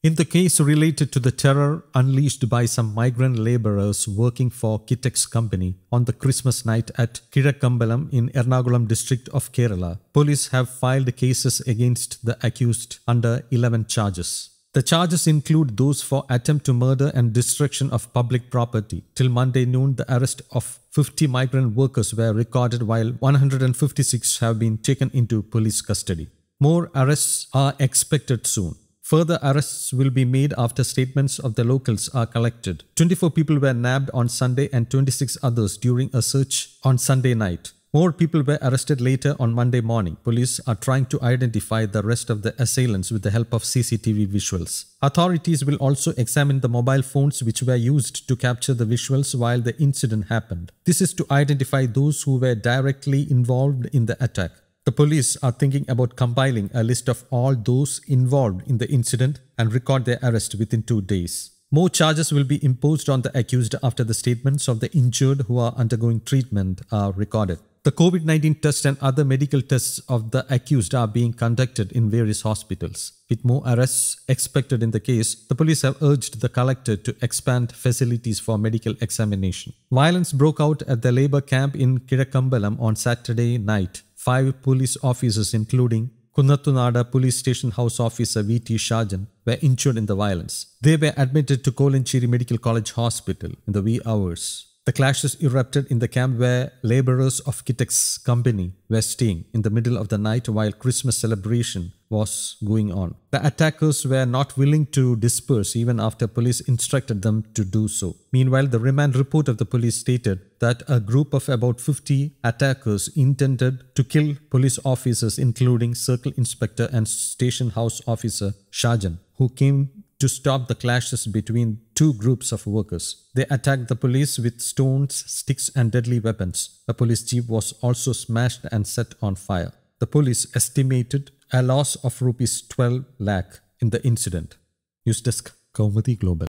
In the case related to the terror unleashed by some migrant laborers working for Kitex company on the Christmas night at Kirakkambalam in Ernakulam district of Kerala, police have filed cases against the accused under 11 charges. The charges include those for attempt to murder and destruction of public property. Till Monday noon, the arrest of 50 migrant workers were recorded while 156 have been taken into police custody. More arrests are expected soon. Further arrests will be made after statements of the locals are collected. 24 people were nabbed on Sunday and 26 others during a search on Sunday night. More people were arrested later on Monday morning. Police are trying to identify the rest of the assailants with the help of CCTV visuals. Authorities will also examine the mobile phones which were used to capture the visuals while the incident happened. This is to identify those who were directly involved in the attack. The police are thinking about compiling a list of all those involved in the incident and record their arrest within two days. More charges will be imposed on the accused after the statements of the injured who are undergoing treatment are recorded. The COVID 19 test and other medical tests of the accused are being conducted in various hospitals. With more arrests expected in the case, the police have urged the collector to expand facilities for medical examination. Violence broke out at the labor camp in Kirakambalam on Saturday night five police officers, including Kunatunada Police Station House Officer V.T. Shajan, were injured in the violence. They were admitted to Kolanchiri Medical College Hospital in the wee hours the clashes erupted in the camp where laborers of Kitek's company were staying in the middle of the night while Christmas celebration was going on. The attackers were not willing to disperse even after police instructed them to do so. Meanwhile, the remand report of the police stated that a group of about 50 attackers intended to kill police officers including circle inspector and station house officer Shajan who came to stop the clashes between two groups of workers. They attacked the police with stones, sticks, and deadly weapons. A police jeep was also smashed and set on fire. The police estimated a loss of rupees 12 lakh in the incident. News Desk, Kaumati Global.